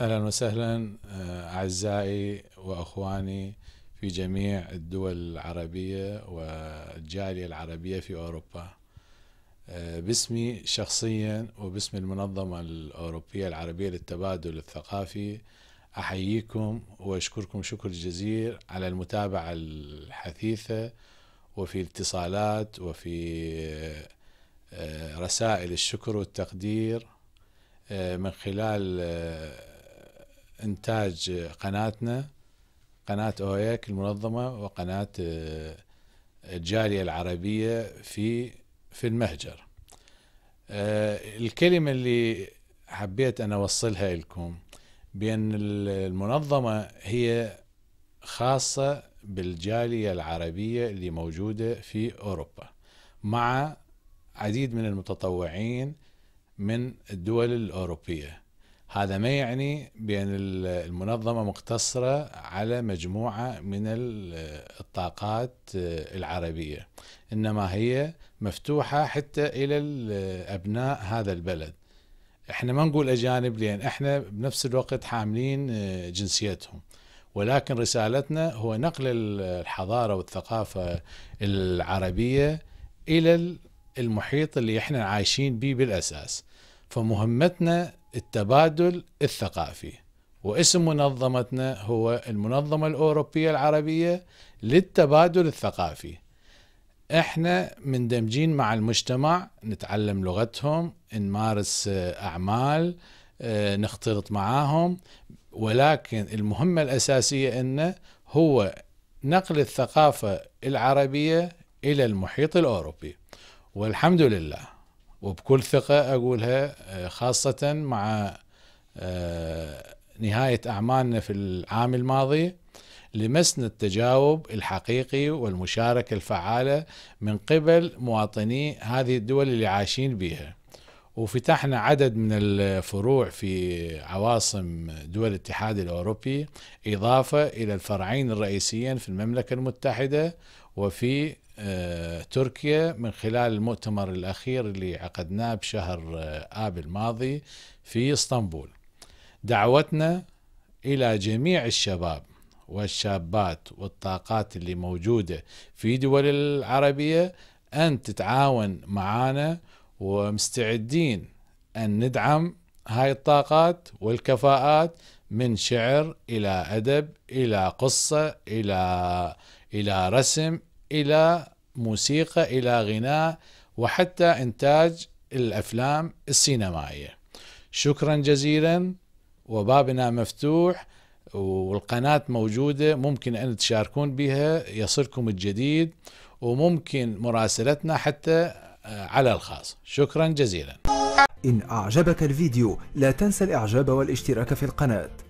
اهلا وسهلا آه، اعزائي واخواني في جميع الدول العربيه والجاليه العربيه في اوروبا آه، باسمي شخصيا وباسم المنظمه الاوروبيه العربيه للتبادل الثقافي احييكم واشكركم شكر جزيل على المتابعه الحثيثه وفي الاتصالات وفي آه، رسائل الشكر والتقدير آه، من خلال آه، انتاج قناتنا قناه اوياك المنظمه وقناه آه، الجاليه العربيه في في المهجر الكلمه اللي حبيت انا اوصلها لكم بان المنظمه هي خاصه بالجاليه العربيه اللي موجوده في اوروبا مع عديد من المتطوعين من الدول الأوروبية هذا ما يعني بأن المنظمة مقتصرة على مجموعة من الطاقات آه، العربية إنما هي مفتوحة حتى إلى أبناء هذا البلد احنا ما نقول أجانب لأن احنا بنفس الوقت حاملين آه، جنسيتهم ولكن رسالتنا هو نقل الحضارة والثقافة العربية إلى المحيط اللي احنا عايشين به بالاساس فمهمتنا التبادل الثقافي واسم منظمتنا هو المنظمة الأوروبية العربية للتبادل الثقافي احنا مندمجين مع المجتمع نتعلم لغتهم نمارس آه، أعمال آه، نختلط معاهم ولكن المهمة الأساسية أنه هو نقل الثقافة العربية إلى المحيط الأوروبي والحمد لله وبكل ثقة أقولها آه، خاصة مع آه، نهاية أعمالنا في العام الماضي لمسنا التجاوب الحقيقي والمشاركة الفعالة من قبل مواطني هذه الدول اللي عايشين بها وفتحنا عدد من الفروع في عواصم دول الاتحاد الأوروبي إضافة إلى الفرعين الرئيسيين في المملكة المتحدة وفي آه، تركيا من خلال المؤتمر الأخير اللي عقدناه بشهر آه، آب الماضي في اسطنبول دعوتنا إلى جميع الشباب والشابات والطاقات اللي موجودة في دول العربية أن تتعاون معنا ومستعدين أن ندعم هاي الطاقات والكفاءات من شعر إلى أدب إلى قصة إلى إلى رسم الى موسيقى الى غناء وحتى انتاج الافلام السينمائيه. شكرا جزيلا وبابنا مفتوح والقناة موجودة ممكن أن تشاركون بها يصلكم الجديد وممكن مراسلتنا حتى آه، على الخاص شكرا جزيلا إن أعجبك الفيديو لا تنسى الإعجاب والاشتراك في القناة